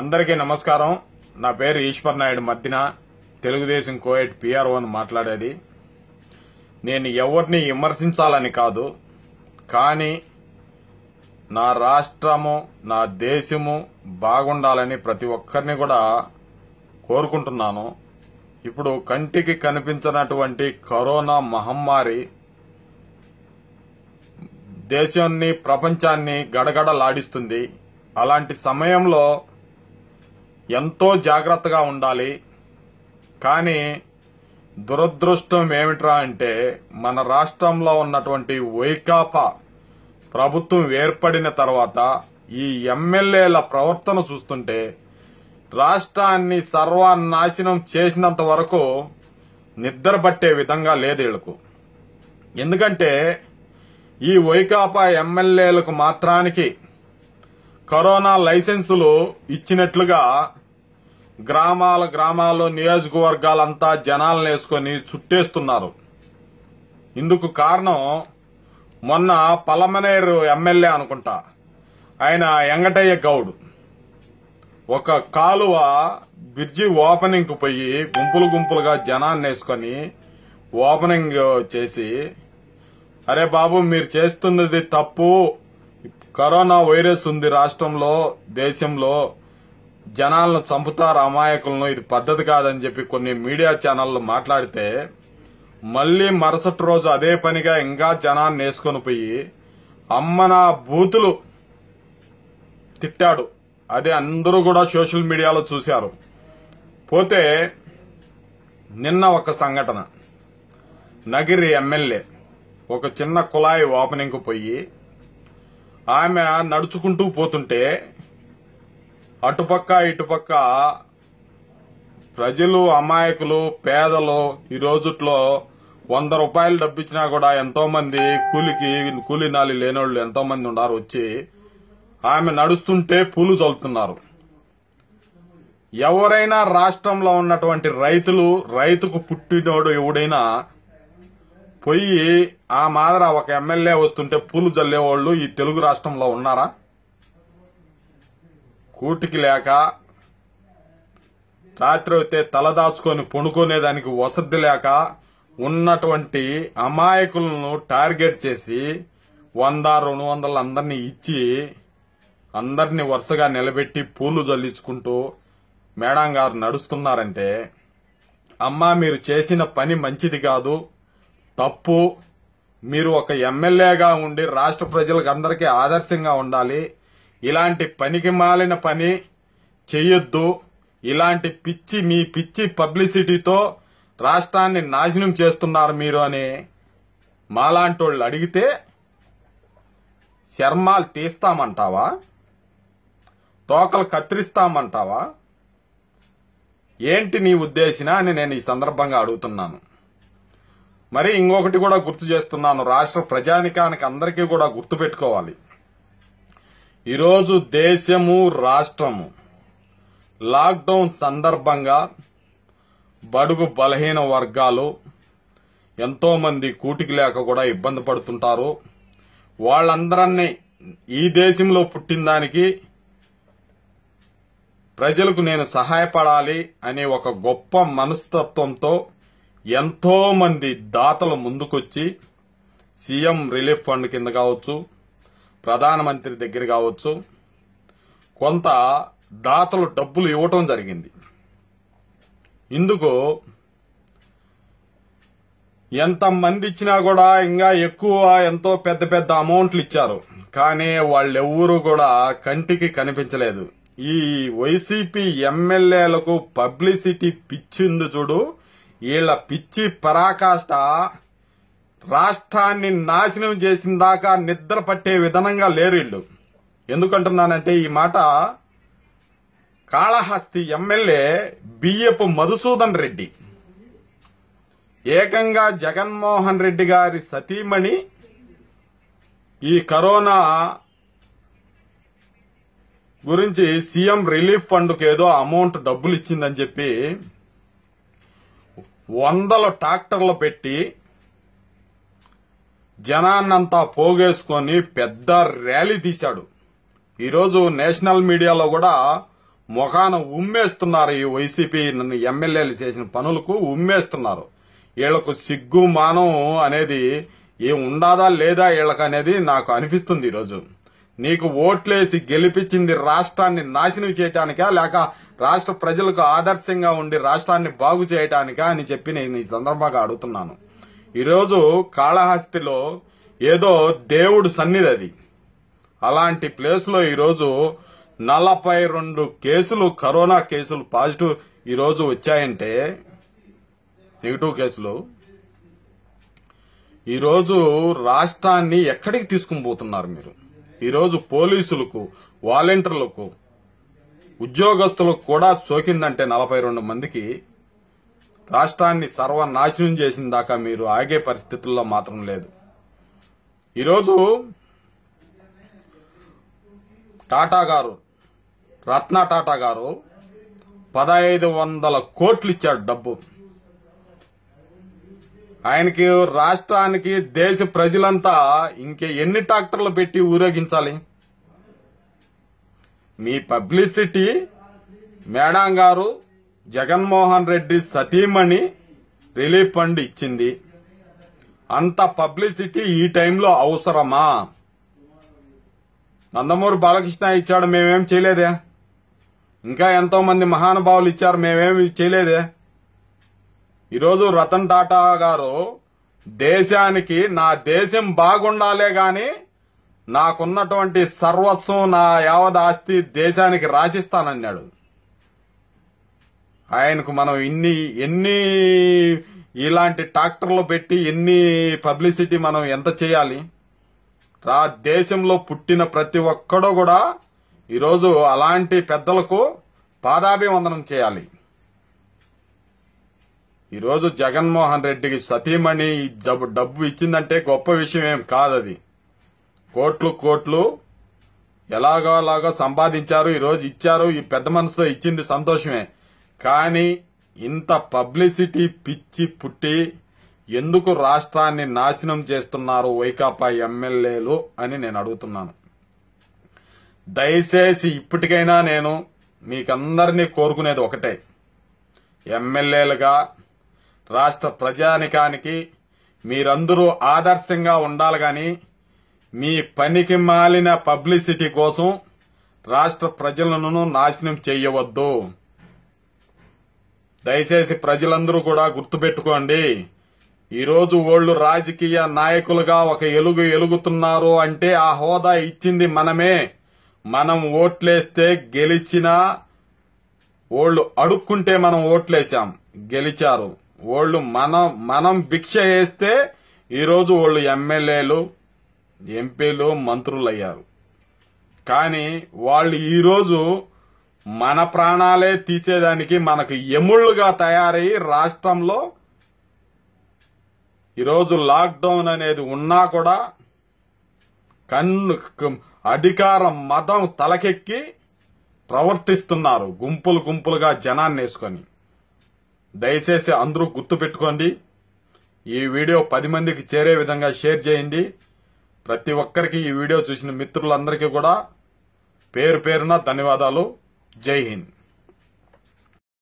అందరికీ నమస్కారం నా పేరు ఈశ్వర్ నాయుడు మధ్యన తెలుగుదేశం కోయట్ అని మాట్లాడేది నేను ఎవరిని విమర్శించాలని కాదు కానీ నా రాష్ట్రము నా దేశము బాగుండాలని ప్రతి ఒక్కరిని కూడా కోరుకుంటున్నాను ఇప్పుడు కంటికి కనిపించినటువంటి కరోనా మహమ్మారి దేశాన్ని ప్రపంచాన్ని గడగడలాడిస్తుంది అలాంటి సమయంలో ఎంతో జాగ్రత్తగా ఉండాలి కానీ దురదృష్టం ఏమిట్రా అంటే మన రాష్ట్రంలో ఉన్నటువంటి వైకాపా ప్రభుత్వం ఏర్పడిన తర్వాత ఈ ఎమ్మెల్యేల ప్రవర్తన చూస్తుంటే రాష్ట్రాన్ని సర్వనాశనం చేసినంత వరకు నిద్ర పట్టే విధంగా లేదు వీళ్ళకు ఎందుకంటే ఈ వైకాపా ఎమ్మెల్యేలకు మాత్రానికి కరోనా లైసెన్సులు ఇచ్చినట్లుగా గ్రామాల గ్రామాల్లో నియోజకవర్గాలంతా జనాలను వేసుకొని చుట్టేస్తున్నారు ఇందుకు కారణం మొన్న పలమనేరు ఎమ్మెల్యే అనుకుంటా ఆయన ఎంగటయ్య గౌడ్ ఒక కాలువ బ్రిడ్జి ఓపెనింగ్కి పోయి గుంపులు గుంపులుగా జనాన్ని వేసుకొని ఓపెనింగ్ చేసి అరే బాబు మీరు చేస్తున్నది తప్పు కరోనా వైరస్ ఉంది రాష్ట్రంలో దేశంలో జనాలను చంపుతారు అమాయకులను ఇది పద్ధతి కాదని చెప్పి కొన్ని మీడియా ఛానళ్లు మాట్లాడితే మళ్ళీ మరుసటి రోజు అదే పనిగా ఇంకా జనాన్ని వేసుకొని పోయి అమ్మ నా బూతులు తిట్టాడు అది అందరూ కూడా సోషల్ మీడియాలో చూశారు పోతే నిన్న ఒక సంఘటన నగిరి ఎమ్మెల్యే ఒక చిన్న కుళాయి ఓపెనింగ్ పోయి ఆమె నడుచుకుంటూ పోతుంటే అటుపక్క ఇటుపక్క ప్రజలు అమాయకులు పేదలు ఈ రోజుట్లో వంద రూపాయలు డబ్బిచ్చినా కూడా ఎంతో మంది కూలికి కూలి నాలి లేనోళ్ళు ఎంతో మంది ఉన్నారు వచ్చి ఆమె నడుస్తుంటే పూలు చల్లుతున్నారు ఎవరైనా రాష్ట్రంలో ఉన్నటువంటి రైతులు రైతుకు పుట్టినోడు ఎవడైనా పోయి ఆ మాదిర ఒక ఎమ్మెల్యే వస్తుంటే పూలు జల్లేవాళ్ళు ఈ తెలుగు రాష్ట్రంలో ఉన్నారా కూటికి లేక రాత్రి అయితే తలదాచుకొని పొనుకునేదానికి వసతి లేక ఉన్నటువంటి అమాయకులను టార్గెట్ చేసి వంద రెండు వందలు అందరినీ ఇచ్చి అందరినీ వరుసగా నిలబెట్టి పూలు జల్లించుకుంటూ మేడం గారు నడుస్తున్నారంటే అమ్మా మీరు చేసిన పని మంచిది కాదు తప్పు మీరు ఒక ఎమ్మెల్యేగా ఉండి రాష్ట్ర ప్రజలకు అందరికీ ఆదర్శంగా ఉండాలి ఇలాంటి పనికి మాలిన పని చేయొద్దు ఇలాంటి పిచ్చి మీ పిచ్చి పబ్లిసిటీతో రాష్ట్రాన్ని నాశనం చేస్తున్నారు మీరు అని మాలాంటోళ్ళు అడిగితే శర్మాలు తీస్తామంటావా తోకలు కత్తిరిస్తామంటావా ఏంటి నీ ఉద్దేశిన అని నేను ఈ సందర్భంగా అడుగుతున్నాను మరి ఇంకొకటి కూడా గుర్తు చేస్తున్నాను రాష్ట్ర ప్రజానికానికి అందరికీ కూడా గుర్తు పెట్టుకోవాలి ఈరోజు దేశము రాష్ట్రము లాక్డౌన్ సందర్భంగా బడుగు బలహీన వర్గాలు ఎంతోమంది కూటికి లేక కూడా ఇబ్బంది పడుతుంటారు వాళ్ళందరాన్ని ఈ దేశంలో పుట్టిందానికి ప్రజలకు నేను సహాయపడాలి అనే ఒక గొప్ప మనస్తత్వంతో ఎంతో మంది దాతలు ముందుకొచ్చి సీఎం రిలీఫ్ ఫండ్ కింద కావచ్చు ప్రధానమంత్రి దగ్గర కావచ్చు కొంత దాతలు డబ్బులు ఇవ్వటం జరిగింది ఇందుకు ఎంతమంది ఇచ్చినా కూడా ఇంకా ఎక్కువ ఎంతో పెద్ద పెద్ద అమౌంట్లు ఇచ్చారు కానీ వాళ్ళెవ్వరూ కూడా కంటికి కనిపించలేదు ఈ వైసీపీ ఎమ్మెల్యేలకు పబ్లిసిటీ పిచ్చింది చూడు వీళ్ళ పిచ్చి పరాకాష్ట రాష్ట్రాన్ని నాశనం చేసిన దాకా నిద్ర పట్టే విధానంగా లేరు వీళ్ళు ఎందుకంటున్నానంటే ఈ మాట కాళహస్తి ఎమ్మెల్యే బియ్యపు మధుసూదన్ రెడ్డి ఏకంగా జగన్మోహన్ రెడ్డి గారి సతీమణి ఈ కరోనా గురించి సీఎం రిలీఫ్ ఫండ్కు ఏదో అమౌంట్ డబ్బులు ఇచ్చిందని చెప్పి వందల ట్రాక్టర్లు పెట్టి జనాన్నంతా పోగేసుకొని పెద్ద ర్యాలీ తీశాడు ఈరోజు నేషనల్ మీడియాలో కూడా ముఖాన ఉమ్మేస్తున్నారు ఈ వైసీపీ నన్ను ఎమ్మెల్యేలు చేసిన పనులకు ఉమ్మేస్తున్నారు వీళ్లకు సిగ్గు మానం అనేది ఏం ఉండాదా లేదా వీళ్ళకనేది నాకు అనిపిస్తుంది ఈరోజు నీకు ఓట్లేసి గెలిపించింది రాష్ట్రాన్ని నాశనం చేయటానికా లేక రాష్ట్ర ప్రజలకు ఆదర్శంగా ఉండి రాష్ట్రాన్ని బాగు చేయటానికా అని చెప్పి నేను ఈ సందర్భంగా అడుగుతున్నాను ఈరోజు కాళహస్తిలో ఏదో దేవుడు సన్నిధి అది అలాంటి ప్లేస్లో ఈరోజు నలభై రెండు కేసులు కరోనా కేసులు పాజిటివ్ ఈరోజు వచ్చాయంటే నెగిటివ్ కేసులు ఈరోజు రాష్ట్రాన్ని ఎక్కడికి తీసుకుని పోతున్నారు మీరు ఈరోజు పోలీసులకు వాలంటీర్లకు ఉద్యోగస్తులకు కూడా సోకిందంటే నలభై రెండు మందికి రాష్ట్రాన్ని సర్వనాశనం చేసిన దాకా మీరు ఆగే పరిస్థితుల్లో మాత్రం లేదు ఈరోజు టాటా గారు రత్న టాటా గారు పదహైదు వందల కోట్లు ఇచ్చాడు డబ్బు ఆయనకి రాష్ట్రానికి దేశ ప్రజలంతా ఇంకే ఎన్ని ట్రాక్టర్లు పెట్టి ఊరేగించాలి మీ పబ్లిసిటీ మేడం గారు జగన్మోహన్ రెడ్డి సతీమణి రిలీఫ్ ఫండ్ ఇచ్చింది అంత పబ్లిసిటీ ఈ టైంలో అవసరమా నందమూరి బాలకృష్ణ ఇచ్చాడు మేమేం చేయలేదే ఇంకా ఎంతో మంది మహానుభావులు ఇచ్చారు మేమేమి చేయలేదే ఈరోజు రతన్ టాటా గారు దేశానికి నా దేశం బాగుండాలే గాని నాకున్నటువంటి సర్వస్వం నా యావద్ ఆస్తి దేశానికి రాసిస్తానన్నాడు ఆయనకు మనం ఇన్ని ఎన్ని ఇలాంటి ట్రాక్టర్లు పెట్టి ఎన్ని పబ్లిసిటీ మనం ఎంత చేయాలి రా దేశంలో పుట్టిన ప్రతి ఒక్కడూ కూడా ఈరోజు అలాంటి పెద్దలకు పాదాభివందనం చేయాలి ఈరోజు జగన్మోహన్ రెడ్డికి సతీమణి డబ్బు ఇచ్చిందంటే గొప్ప విషయం ఏం కాదది కోట్లు కోట్లు ఎలాగోలాగో సంపాదించారు ఈరోజు ఇచ్చారు ఈ పెద్ద మనసుతో ఇచ్చింది సంతోషమే కానీ ఇంత పబ్లిసిటీ పిచ్చి పుట్టి ఎందుకు రాష్ట్రాన్ని నాశనం చేస్తున్నారు వైకాపా ఎమ్మెల్యేలు అని నేను అడుగుతున్నాను దయచేసి ఇప్పటికైనా నేను మీకందరినీ కోరుకునేది ఒకటే ఎమ్మెల్యేలుగా రాష్ట్ర ప్రజానికానికి మీరందరూ ఆదర్శంగా ఉండాలి కానీ మీ పనికి మాలిన పబ్లిసిటీ కోసం రాష్ట్ర ప్రజలను నాశనం చేయవద్దు దయచేసి ప్రజలందరూ కూడా గుర్తుపెట్టుకోండి ఈరోజు వాళ్ళు రాజకీయ నాయకులుగా ఒక ఎలుగు ఎలుగుతున్నారు అంటే ఆ హోదా ఇచ్చింది మనమే మనం ఓట్లేస్తే గెలిచిన వాళ్ళు అడుక్కుంటే మనం ఓట్లేశాం గెలిచారు వాళ్ళు మనం మనం భిక్ష వేస్తే ఈరోజు వాళ్ళు ఎమ్మెల్యేలు ఎంపీలు మంత్రులయ్యారు కానీ వాళ్ళు ఈరోజు మన ప్రాణాలే తీసేదానికి మనకు ఎముళ్ళుగా తయారయ్యి రాష్ట్రంలో ఈరోజు లాక్డౌన్ అనేది ఉన్నా కూడా కన్ను అధికారం మతం తలకెక్కి ప్రవర్తిస్తున్నారు గుంపులు గుంపులుగా జనాన్ని వేసుకొని దయచేసి అందరూ గుర్తుపెట్టుకోండి ఈ వీడియో పది మందికి చేరే విధంగా షేర్ చేయండి ప్రతి ఒక్కరికి ఈ వీడియో చూసిన మిత్రులందరికీ కూడా పేరు పేరున ధన్యవాదాలు జై హింద్